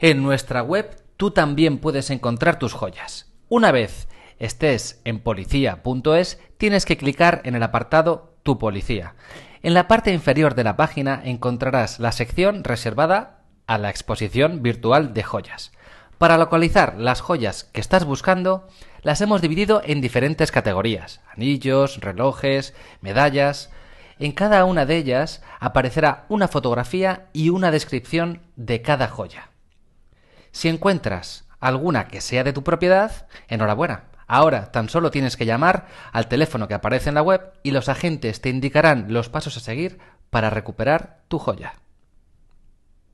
En nuestra web tú también puedes encontrar tus joyas. Una vez estés en policía.es, tienes que clicar en el apartado Tu policía. En la parte inferior de la página encontrarás la sección reservada a la exposición virtual de joyas. Para localizar las joyas que estás buscando, las hemos dividido en diferentes categorías, anillos, relojes, medallas. En cada una de ellas aparecerá una fotografía y una descripción de cada joya. Si encuentras alguna que sea de tu propiedad, enhorabuena. Ahora tan solo tienes que llamar al teléfono que aparece en la web y los agentes te indicarán los pasos a seguir para recuperar tu joya.